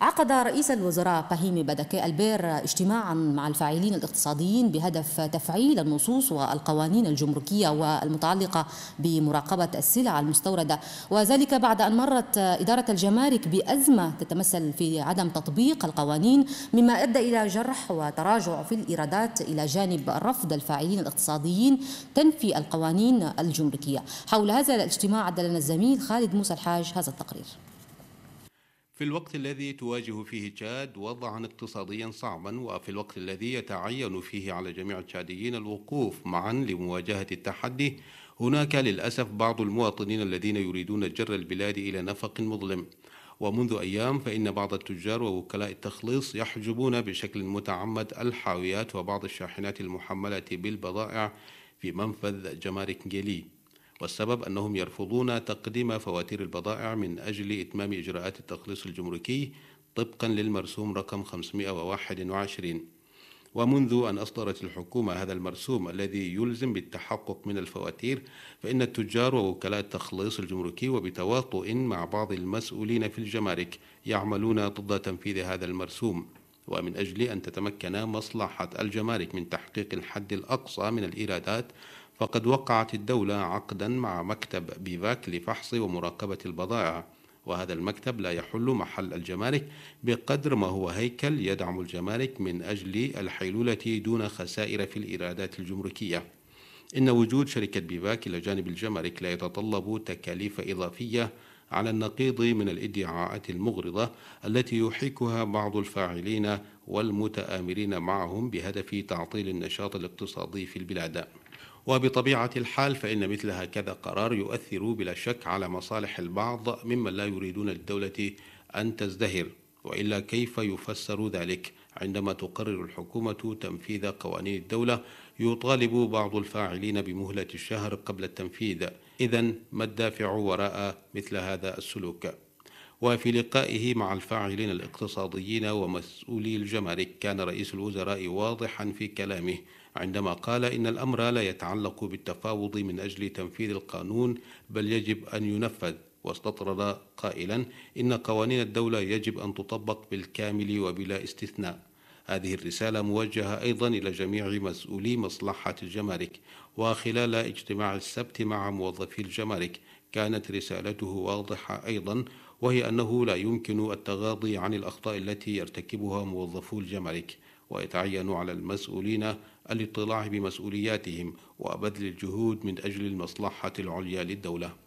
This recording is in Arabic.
عقد رئيس الوزراء فهيم بدكي البير اجتماعا مع الفاعلين الاقتصاديين بهدف تفعيل النصوص والقوانين الجمركية والمتعلقة بمراقبة السلع المستوردة وذلك بعد أن مرت إدارة الجمارك بأزمة تتمثل في عدم تطبيق القوانين مما أدى إلى جرح وتراجع في الإيرادات إلى جانب رفض الفاعلين الاقتصاديين تنفي القوانين الجمركية حول هذا الاجتماع عدلنا الزميل خالد موسى الحاج هذا التقرير في الوقت الذي تواجه فيه تشاد وضعا اقتصاديا صعبا وفي الوقت الذي يتعين فيه على جميع التشاديين الوقوف معا لمواجهة التحدي هناك للأسف بعض المواطنين الذين يريدون جر البلاد إلى نفق مظلم ومنذ أيام فإن بعض التجار ووكلاء التخليص يحجبون بشكل متعمد الحاويات وبعض الشاحنات المحملة بالبضائع في منفذ جمارك جيلي والسبب أنهم يرفضون تقديم فواتير البضائع من أجل إتمام إجراءات التخليص الجمركي طبقا للمرسوم رقم 521 ومنذ أن أصدرت الحكومة هذا المرسوم الذي يلزم بالتحقق من الفواتير فإن التجار ووكلاء التخليص الجمركي وبتواطؤ مع بعض المسؤولين في الجمارك يعملون ضد تنفيذ هذا المرسوم ومن أجل أن تتمكن مصلحة الجمارك من تحقيق الحد الأقصى من الإيرادات فقد وقعت الدولة عقدا مع مكتب بيفاك لفحص ومراقبة البضائع وهذا المكتب لا يحل محل الجمارك بقدر ما هو هيكل يدعم الجمارك من أجل الحيلولة دون خسائر في الإيرادات الجمركية إن وجود شركة بيفاك إلى جانب الجمارك لا يتطلب تكاليف إضافية على النقيض من الادعاءات المغرضة التي يحيكها بعض الفاعلين والمتآمرين معهم بهدف تعطيل النشاط الاقتصادي في البلاد وبطبيعة الحال فإن مثل هكذا قرار يؤثر بلا شك على مصالح البعض ممن لا يريدون للدولة أن تزدهر وإلا كيف يفسر ذلك؟ عندما تقرر الحكومة تنفيذ قوانين الدولة يطالب بعض الفاعلين بمهلة الشهر قبل التنفيذ إذا ما الدافع وراء مثل هذا السلوك؟ وفي لقائه مع الفاعلين الاقتصاديين ومسؤولي الجمارك كان رئيس الوزراء واضحا في كلامه عندما قال إن الأمر لا يتعلق بالتفاوض من أجل تنفيذ القانون بل يجب أن ينفذ واستطرد قائلا إن قوانين الدولة يجب أن تطبق بالكامل وبلا استثناء هذه الرسالة موجهة أيضا إلى جميع مسؤولي مصلحة الجمارك وخلال اجتماع السبت مع موظفي الجمارك كانت رسالته واضحة أيضا وهي أنه لا يمكن التغاضي عن الأخطاء التي يرتكبها موظفو الجمارك ويتعين على المسؤولين الاطلاع بمسؤولياتهم وبذل الجهود من أجل المصلحة العليا للدولة